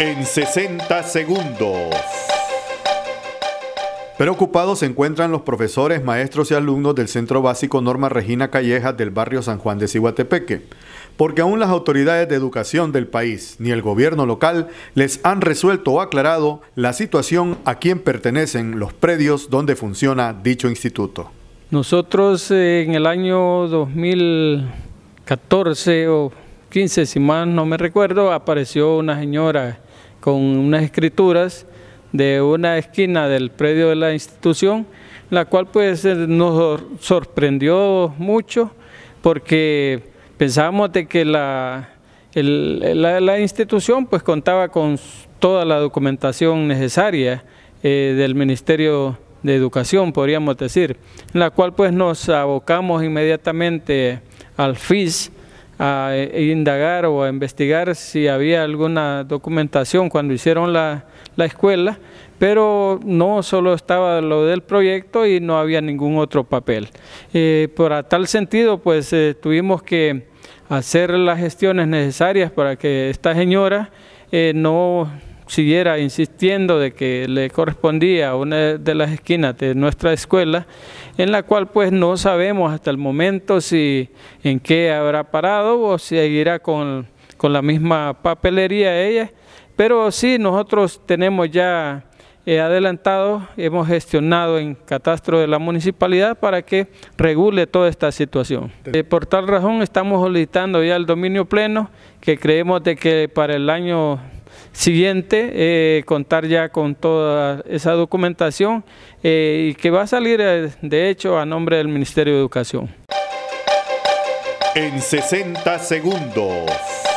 en 60 segundos. Preocupados se encuentran los profesores, maestros y alumnos del Centro Básico Norma Regina Callejas del barrio San Juan de Cihuatepeque, porque aún las autoridades de educación del país ni el gobierno local les han resuelto o aclarado la situación a quien pertenecen los predios donde funciona dicho instituto. Nosotros eh, en el año 2014 o 15, si mal no me recuerdo, apareció una señora con unas escrituras de una esquina del predio de la institución, la cual pues eh, nos sorprendió mucho porque pensábamos de que la, la, institución pues contaba con toda la documentación necesaria eh, del Ministerio de Educación, podríamos decir, en la cual pues nos abocamos inmediatamente al FIS, a indagar o a investigar si había alguna documentación cuando hicieron la, la escuela, pero no solo estaba lo del proyecto y no había ningún otro papel. Para eh, por tal sentido, pues eh, tuvimos que hacer las gestiones necesarias para que esta señora eh, no siguiera insistiendo de que le correspondía una de las esquinas de nuestra escuela, en la cual pues no sabemos hasta el momento si en qué habrá parado o si seguirá con, la misma papelería ella, pero sí nosotros tenemos ya eh, adelantado, hemos gestionado en catastro de la municipalidad para que regule toda esta situación. Eh, por tal razón estamos solicitando ya el dominio pleno que creemos de que para el año siguiente, eh, contar ya con toda esa documentación eh, y que va a salir, eh, de hecho, a nombre del Ministerio de Educación. En 60 segundos.